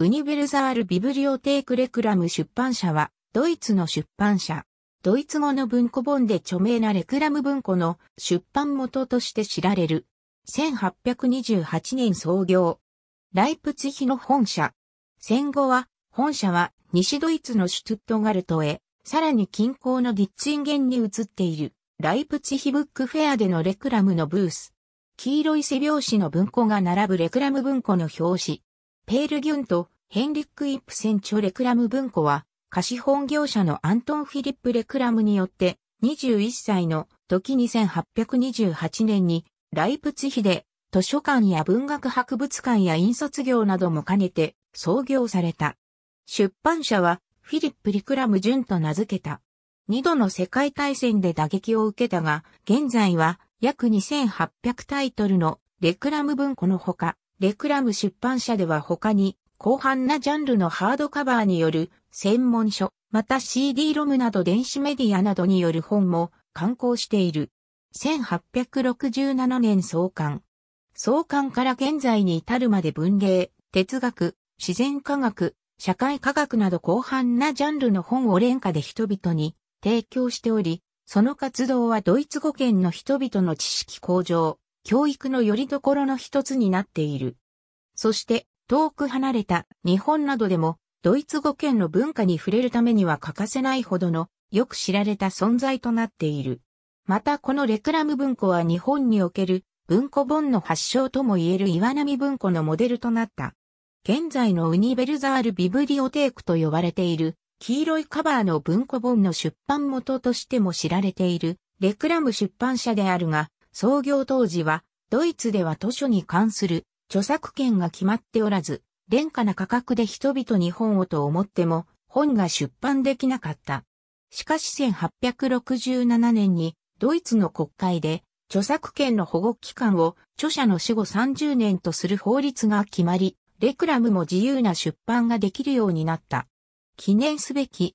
ウニベルザール・ビブリオテーク・レクラム出版社は、ドイツの出版社。ドイツ語の文庫本で著名なレクラム文庫の出版元として知られる。1828年創業。ライプツヒの本社。戦後は、本社は西ドイツのシュトゥットガルトへ、さらに近郊のディッツインゲンに移っている、ライプツヒブックフェアでのレクラムのブース。黄色い背拍子の文庫が並ぶレクラム文庫の表紙。ペール・ギュンとヘンリック・イップセンチョ・レクラム文庫は、貸本業者のアントン・フィリップ・レクラムによって、21歳の時2828年に、ライプツヒで、図書館や文学博物館や印刷業なども兼ねて創業された。出版社はフィリップ・リクラム・ジュンと名付けた。二度の世界大戦で打撃を受けたが、現在は約2800タイトルのレクラム文庫のほか、レクラム出版社では他に、広範なジャンルのハードカバーによる専門書、また CD ロムなど電子メディアなどによる本も刊行している。1867年創刊。創刊から現在に至るまで文芸、哲学、自然科学、社会科学など広範なジャンルの本を廉価で人々に提供しており、その活動はドイツ語圏の人々の知識向上、教育の拠り所の一つになっている。そして、遠く離れた日本などでも、ドイツ語圏の文化に触れるためには欠かせないほどの、よく知られた存在となっている。またこのレクラム文庫は日本における文庫本の発祥とも言える岩波文庫のモデルとなった。現在のウニベルザール・ビブリオテークと呼ばれている黄色いカバーの文庫本の出版元としても知られているレクラム出版社であるが、創業当時は、ドイツでは図書に関する著作権が決まっておらず、廉価な価格で人々に本をと思っても、本が出版できなかった。しかし1867年に、ドイツの国会で、著作権の保護期間を著者の死後30年とする法律が決まり、レクラムも自由な出版ができるようになった。記念すべき、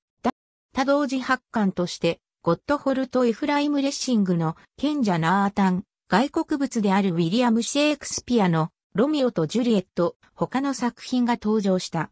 多同時発刊としてゴットホルト・エフライム・レッシングの賢者ナータン、外国物であるウィリアム・シェイクスピアのロミオとジュリエット、他の作品が登場した。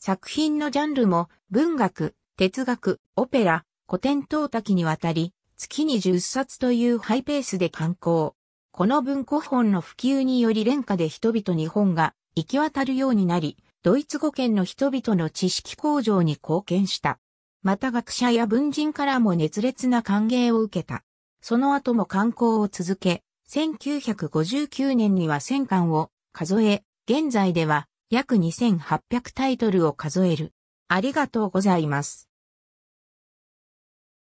作品のジャンルも文学、哲学、オペラ、古典等多岐にわたり、月に10冊というハイペースで刊行。この文庫本の普及により廉価で人々に本が行き渡るようになり、ドイツ語圏の人々の知識向上に貢献した。また学者や文人からも熱烈な歓迎を受けた。その後も観光を続け、1959年には戦艦を数え、現在では約2800タイトルを数える。ありがとうございます。